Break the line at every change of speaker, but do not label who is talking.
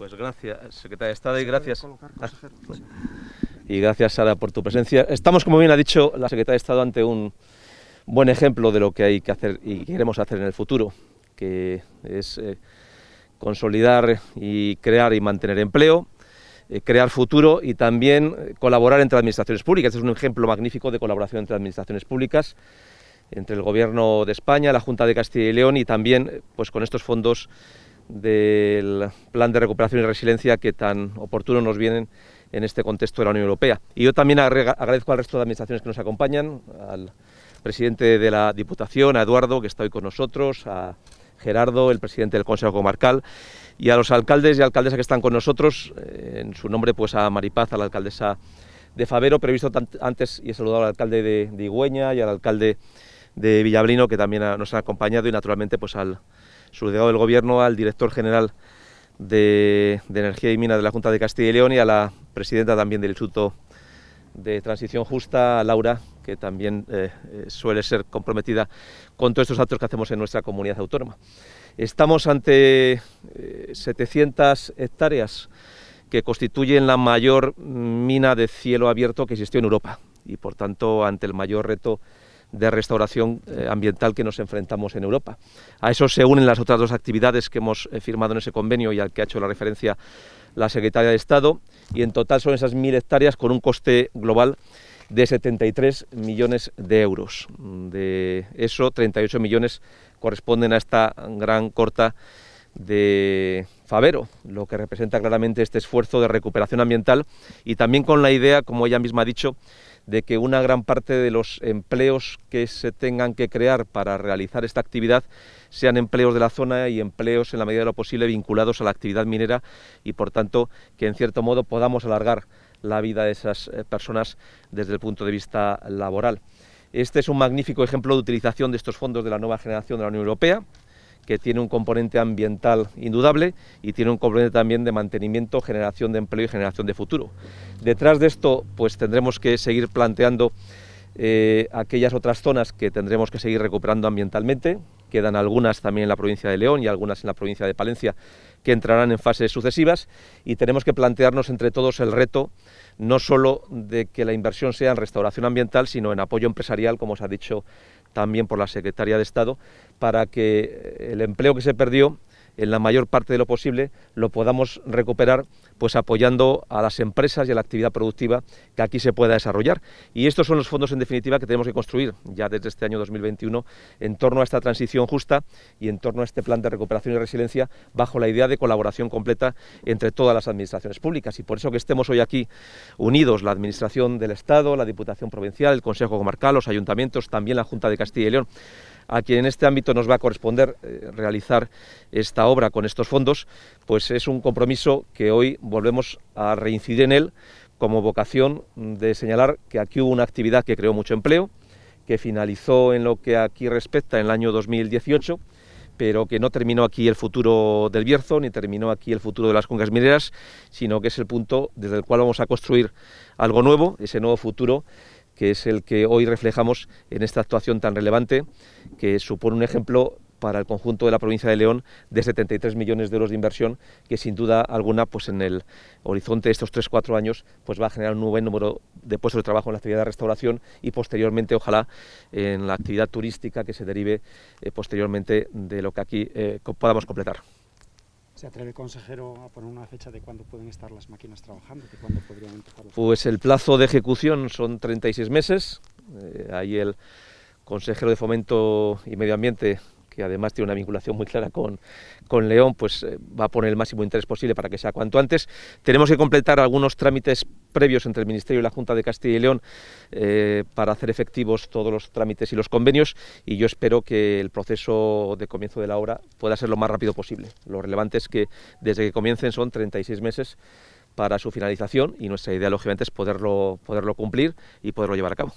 Pues gracias, secretaria de Estado, y gracias. Y gracias, Sara, por tu presencia. Estamos, como bien ha dicho la secretaria de Estado, ante un buen ejemplo de lo que hay que hacer y queremos hacer en el futuro, que es eh, consolidar y crear y mantener empleo, eh, crear futuro y también eh, colaborar entre administraciones públicas. es un ejemplo magnífico de colaboración entre administraciones públicas entre el Gobierno de España, la Junta de Castilla y León y también pues, con estos fondos del plan de recuperación y resiliencia que tan oportuno nos vienen en este contexto de la Unión Europea. Y yo también agradezco al resto de administraciones que nos acompañan, al presidente de la Diputación, a Eduardo, que está hoy con nosotros, a Gerardo, el presidente del Consejo Comarcal, y a los alcaldes y alcaldesas que están con nosotros, eh, en su nombre pues a Maripaz, a la alcaldesa de Favero, previsto antes y he saludado al alcalde de, de Igüeña y al alcalde de Villablino, que también nos han acompañado, y naturalmente pues al su delegado del Gobierno, al director general de, Energía y Mina de la Junta de Castilla y León y a la presidenta también del Instituto de Transición Justa, Laura, que también eh, eh, suele ser comprometida con todos estos actos que hacemos en nuestra comunidad autónoma. Estamos ante 700 eh, hectáreas que constituyen la mayor mina de cielo abierto que existió en Europa y, por tanto, ante el mayor reto de restauración eh, ambiental que nos enfrentamos en Europa. A eso se unen las otras dos actividades que hemos eh, firmado en ese convenio y al que ha hecho la referencia la Secretaria de Estado, y en total son esas mil hectáreas con un coste global de 73 millones de euros. De eso, 38 millones corresponden a esta gran corta de Favero, lo que representa claramente este esfuerzo de recuperación ambiental y también con la idea, como ella misma ha dicho, de que una gran parte de los empleos que se tengan que crear para realizar esta actividad sean empleos de la zona y empleos en la medida de lo posible vinculados a la actividad minera y por tanto que en cierto modo podamos alargar la vida de esas eh, personas desde el punto de vista laboral. Este es un magnífico ejemplo de utilización de estos fondos de la nueva generación de la Unión Europea que tiene un componente ambiental indudable y tiene un componente también de mantenimiento, generación de empleo y generación de futuro. Detrás de esto, pues tendremos que seguir planteando eh, aquellas otras zonas que tendremos que seguir recuperando ambientalmente. Quedan algunas también en la provincia de León y algunas en la provincia de Palencia que entrarán en fases sucesivas y tenemos que plantearnos entre todos el reto no solo de que la inversión sea en restauración ambiental, sino en apoyo empresarial, como se ha dicho también por la Secretaría de Estado, para que eh, el empleo que se perdió en la mayor parte de lo posible lo podamos recuperar pues apoyando a las empresas y a la actividad productiva que aquí se pueda desarrollar. Y estos son los fondos en definitiva que tenemos que construir ya desde este año 2021 en torno a esta transición justa y en torno a este plan de recuperación y resiliencia bajo la idea de colaboración completa entre todas las administraciones públicas. Y por eso que estemos hoy aquí unidos la Administración del Estado, la Diputación Provincial, el Consejo Comarcal, los ayuntamientos, también la Junta de Castilla y León a quien en este ámbito nos va a corresponder eh, realizar esta obra con estos fondos, pues es un compromiso que hoy volvemos a reincidir en él como vocación de señalar que aquí hubo una actividad que creó mucho empleo, que finalizó en lo que aquí respecta en el año 2018 pero que no terminó aquí el futuro del Bierzo, ni terminó aquí el futuro de las congas mineras, sino que es el punto desde el cual vamos a construir algo nuevo, ese nuevo futuro que es el que hoy reflejamos en esta actuación tan relevante, que supone un ejemplo para el conjunto de la provincia de León de 73 millones de euros de inversión, que sin duda alguna, pues en el horizonte de estos 3-4 años, pues va a generar un buen número de puestos de trabajo en la actividad de restauración y posteriormente, ojalá, en la actividad turística que se derive eh, posteriormente de lo que aquí eh, podamos completar. ¿Se atreve, el consejero, a poner una fecha de cuándo pueden estar las máquinas trabajando? De cuándo podrían empezar Pues el plazo de ejecución son 36 meses. Eh, ahí el consejero de Fomento y Medio Ambiente que además tiene una vinculación muy clara con, con León, pues eh, va a poner el máximo interés posible para que sea cuanto antes. Tenemos que completar algunos trámites previos entre el Ministerio y la Junta de Castilla y León eh, para hacer efectivos todos los trámites y los convenios y yo espero que el proceso de comienzo de la obra pueda ser lo más rápido posible. Lo relevante es que desde que comiencen son 36 meses para su finalización y nuestra idea, lógicamente, es poderlo, poderlo cumplir y poderlo llevar a cabo.